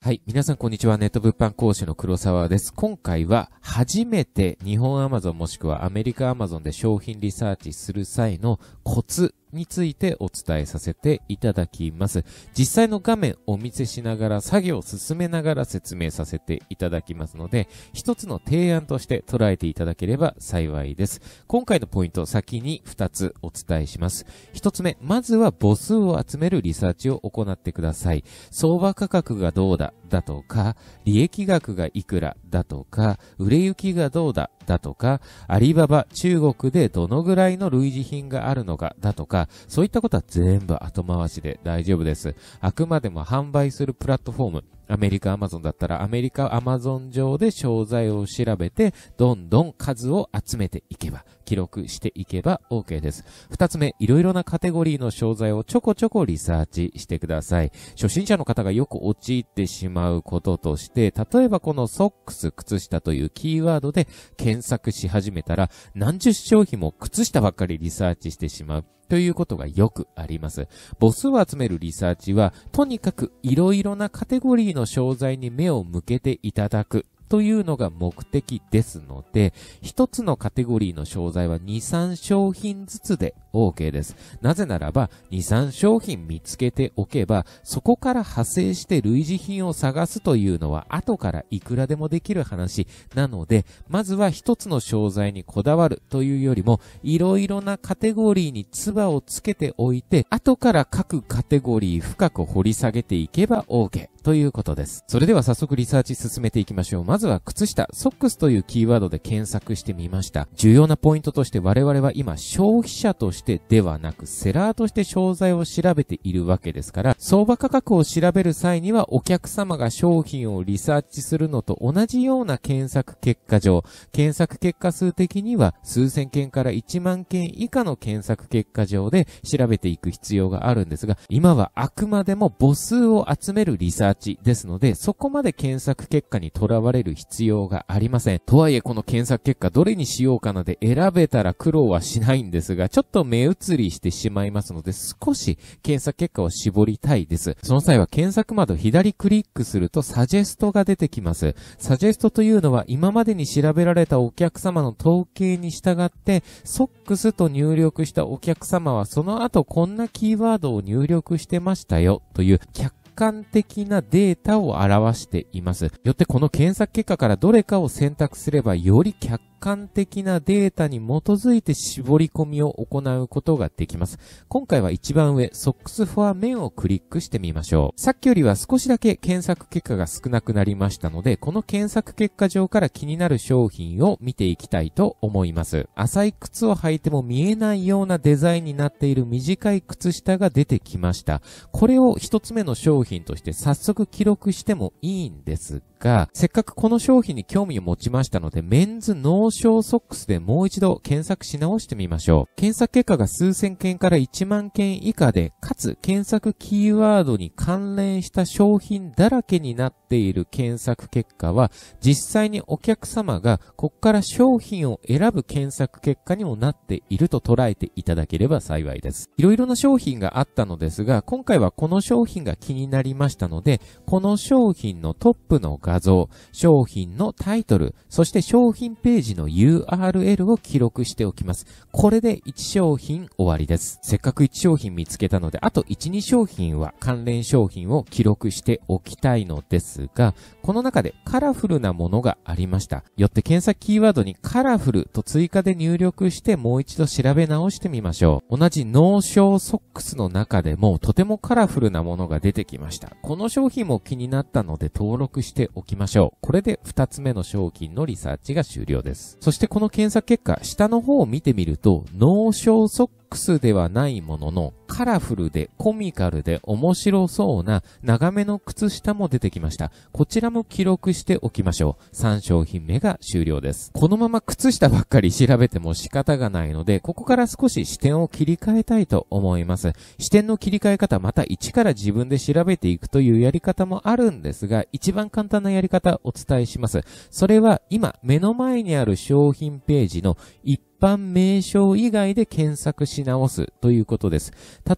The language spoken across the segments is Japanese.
はい。皆さん、こんにちは。ネット物販講師の黒沢です。今回は、初めて日本アマゾンもしくはアメリカアマゾンで商品リサーチする際のコツについてお伝えさせていただきます。実際の画面をお見せしながら作業を進めながら説明させていただきますので、一つの提案として捉えていただければ幸いです。今回のポイント先に二つお伝えします。一つ目、まずは母数を集めるリサーチを行ってください。相場価格がどうだだとか、利益額がいくらだとか、売れ行きがどうだだとか、アリババ中国でどのぐらいの類似品があるのかだとか、か、そういったことは全部後回しで大丈夫です。あくまでも販売するプラットフォーム、アメリカアマゾンだったら、アメリカアマゾン上で商材を調べて、どんどん数を集めていけば、記録していけば OK です。二つ目、いろいろなカテゴリーの商材をちょこちょこリサーチしてください。初心者の方がよく陥ってしまうこととして、例えばこのソックス、靴下というキーワードで検索し始めたら、何十商品も靴下ばっかりリサーチしてしまう。ということがよくあります。ボスを集めるリサーチは、とにかくいろいろなカテゴリーのの商材に目を向けていただくというのが目的ですので、一つのカテゴリーの商材は2、3商品ずつで OK です。なぜならば、2、3商品見つけておけば、そこから派生して類似品を探すというのは、後からいくらでもできる話なので、まずは一つの商材にこだわるというよりも、いろいろなカテゴリーに唾をつけておいて、後から各カテゴリー深く掘り下げていけば OK ということです。それでは早速リサーチ進めていきましょう。まずは靴下、ソックスというキーワードで検索してみました。重要なポイントとして我々は今消費者としてしてではなく、セラーとして商材を調べているわけですから、相場価格を調べる際には、お客様が商品をリサーチするのと同じような検索結果上、検索結果数的には、数千件から1万件以下の検索結果上で調べていく必要があるんですが、今はあくまでも母数を集めるリサーチですので、そこまで検索結果にとらわれる必要がありません。とはいえ、この検索結果どれにしようかなで選べたら苦労はしないんですが、ちょっと目移りしてしまいますので、少し検索結果を絞りたいです。その際は検索窓左クリックするとサジェストが出てきます。サジェストというのは今までに調べられたお客様の統計に従って、ソックスと入力したお客様はその後こんなキーワードを入力してましたよという客観的なデータを表しています。よってこの検索結果からどれかを選択すればより客観的なデータに基づいて絞り込みを行うことができます。今回は一番上、ソックスフォア面をクリックしてみましょう。さっきよりは少しだけ検索結果が少なくなりましたので、この検索結果上から気になる商品を見ていきたいと思います。浅い靴を履いても見えないようなデザインになっている短い靴下が出てきました。これを一つ目の商品として早速記録してもいいんですが、せっかくこの商品に興味を持ちましたので、メンズ脳症ソックスでもう一度検索し直してみましょう。検索結果が数千件から1万件以下で、かつ検索キーワードに関連した商品だらけになっている検索結果は、実際にお客様がここから商品を選ぶ検索結果にもなっていると捉えていただければ幸いです。いろいろな商品があったのですが、今回はこの商品が気になりましたので、この商品のトップの画画像、商品のタイトル、そして商品ページの URL を記録しておきます。これで1商品終わりです。せっかく1商品見つけたので、あと1、2商品は関連商品を記録しておきたいのですが、この中でカラフルなものがありました。よって検索キーワードにカラフルと追加で入力してもう一度調べ直してみましょう。同じ脳症ソックスの中でもとてもカラフルなものが出てきました。この商品も気になったので登録しておきましょう。これで2つ目の商品のリサーチが終了です。そしてこの検索結果、下の方を見てみると、脳症ソックスではないものの、カラフルでコミカルで面白そうな長めの靴下も出てきました。こちらも記録しておきましょう。3商品目が終了です。このまま靴下ばっかり調べても仕方がないので、ここから少し視点を切り替えたいと思います。視点の切り替え方、また一から自分で調べていくというやり方もあるんですが、一番簡単なやり方お伝えします。それは今目の前にある商品ページの一般名称以外で検索し直すということです。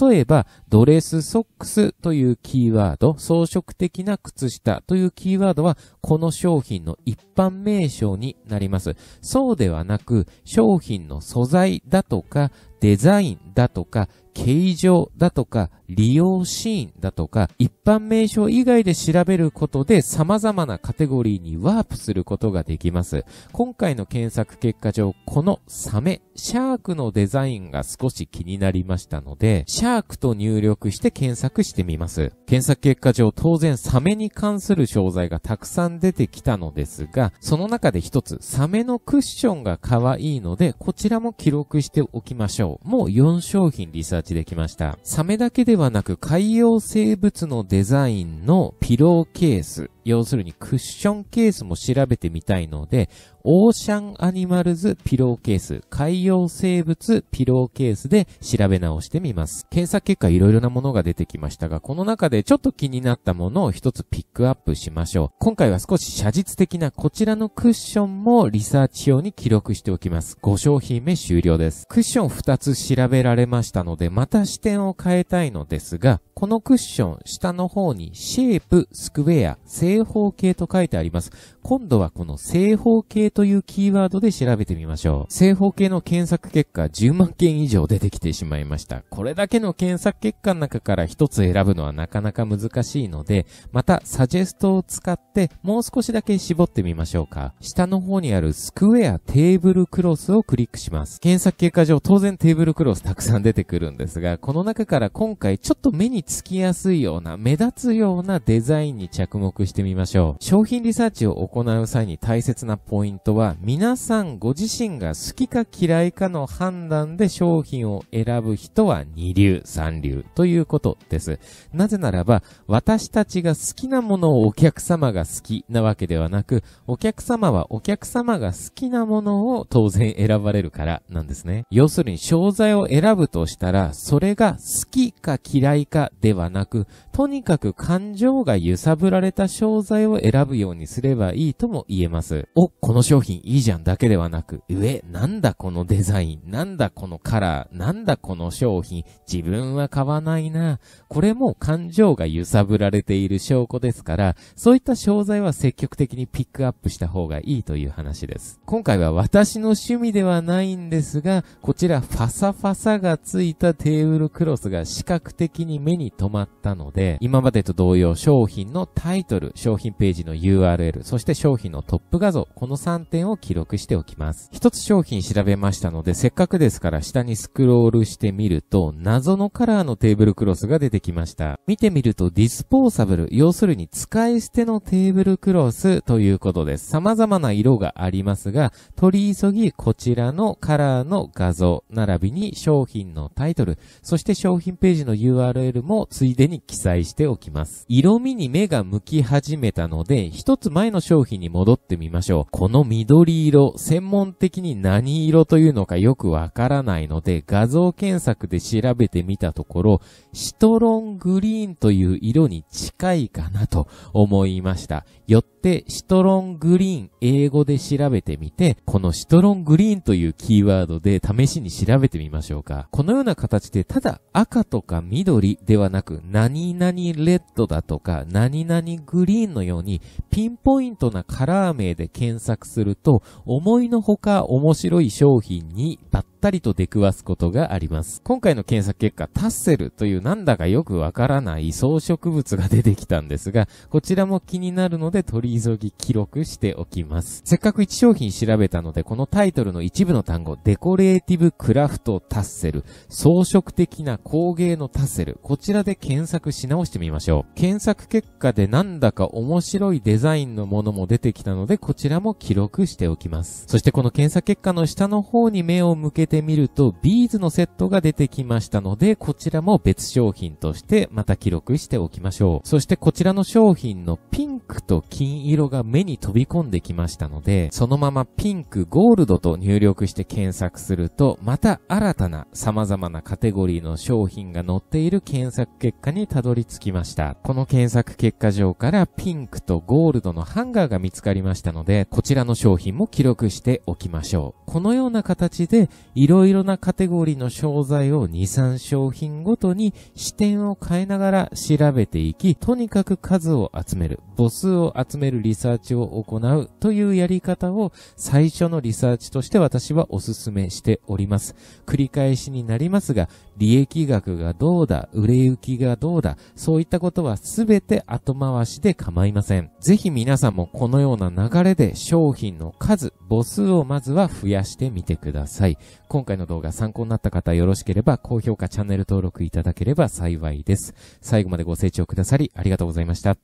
例えば、ドレスソックスというキーワード、装飾的な靴下というキーワードは、この商品の一般名称になります。そうではなく、商品の素材だとか、デザインだとか、形状だとか、利用シーンだとか、一般名称以外で調べることで様々なカテゴリーにワープすることができます。今回の検索結果上、このサメ、シャークのデザインが少し気になりましたので、シャークと入力して検索してみます。検索結果上、当然サメに関する商材がたくさん出てきたのですが、その中で一つ、サメのクッションが可愛いので、こちらも記録しておきましょう。もう4商品リサーチできました。サメだけでではなく海洋生物のデザインのピローケース、要するにクッションケースも調べてみたいので、オーシャンアニマルズピローケース、海洋生物ピローケースで調べ直してみます。検索結果いろいろなものが出てきましたが、この中でちょっと気になったものを一つピックアップしましょう。今回は少し写実的なこちらのクッションもリサーチ用に記録しておきます。5商品目終了です。クッション2つ調べられましたので、また視点を変えたいのですが、このクッション、下の方に、シェイプ、スクエア、正方形と書いてあります。今度はこの正方形というキーワードで調べてみましょう。正方形の検索結果10万件以上出てきてしまいました。これだけの検索結果の中から一つ選ぶのはなかなか難しいので、またサジェストを使ってもう少しだけ絞ってみましょうか。下の方にあるスクエアテーブルクロスをクリックします。検索結果上当然テーブルクロスたくさん出てくるんですが、この中から今回ちょっと目につきやすいような、目立つようなデザインに着目してみましょう。商品リサーチを行う際に大切なポイントは皆さんご自身が好きか嫌いかの判断で商品を選ぶ人は二流、三流ということです。なぜならば私たちが好きなものをお客様が好きなわけではなく、お客様はお客様が好きなものを当然選ばれるからなんですね。要するに商材を選ぶとしたら、それが好きか嫌いかではなく、とにかく感情が揺さぶられた商材を選ぶようにすればいいとも言えます。お、この商品いいじゃんだけではなく、上、なんだこのデザイン、なんだこのカラー、なんだこの商品、自分は買わないな。これも感情が揺さぶられている証拠ですから、そういった商材は積極的にピックアップした方がいいという話です。今回は私の趣味ではないんですが、こちらファサファサがついたテーブルクロスが視覚的に目に留まったので、今までと同様商品のタイトル、商品ページの URL、そして商品のトップ画像、この3 3点を記録しておきます。一つ商品調べましたので、せっかくですから下にスクロールしてみると、謎のカラーのテーブルクロスが出てきました。見てみると、ディスポーサブル、要するに使い捨てのテーブルクロスということです。様々な色がありますが、取り急ぎこちらのカラーの画像、並びに商品のタイトル、そして商品ページの URL もついでに記載しておきます。色味に目が向き始めたので、一つ前の商品に戻ってみましょう。この緑色、専門的に何色というのかよくわからないので、画像検索で調べてみたところ、シトロングリーンという色に近いかなと思いました。よって、シトロングリーン英語で調べてみて、このシトロングリーンというキーワードで試しに調べてみましょうか。このような形で、ただ赤とか緑ではなく、何々レッドだとか、何々グリーンのように、ピンポイントなカラー名で検索すると、思いのほか面白い商品にばったりと出くわすことがあります。今回の検索結果、タッセルというなんだかよくわからない装飾物が出てきたんですが、こちらも気になるので取り急ぎ記録しておきます。せっかく1商品調べたので、このタイトルの一部の単語、デコレーティブクラフトタッセル、装飾的な工芸のタッセル、こちらで検索し直してみましょう。検索結果でなんだか面白いデザインのものも出てきたので、こちらも記録しておきます。そしてこの検索結果の下の方に目を向けてみると、ビーズのセットが出てきましたので、こちらも別商品としてまた記録しておきましょう。そしてこちらの商品のピンクと金色が目に飛び込んできましたので、そのままピンク、ゴールドと入力して検索すると、また新たな様々なカテゴリーの商品が載っている検索結果にたどり着きました。この検索結果上からピンクとゴールドのハンガーが見つかりましたので、こちらの商品も記録しておきましょう。このような形で、色々なカテゴリーの商材を2、3商品ごとに視点を変えながら調べていき、とにかく数を集める、母数を集めるめるリサーチを行うというやり方を最初のリサーチとして私はお勧めしております。繰り返しになりますが、利益額がどうだ、売れ行きがどうだ、そういったことはすべて後回しで構いません。ぜひ皆さんもこのような流れで商品の数、母数をまずは増やしてみてください。今回の動画参考になった方よろしければ高評価、チャンネル登録いただければ幸いです。最後までご清聴くださりありがとうございました。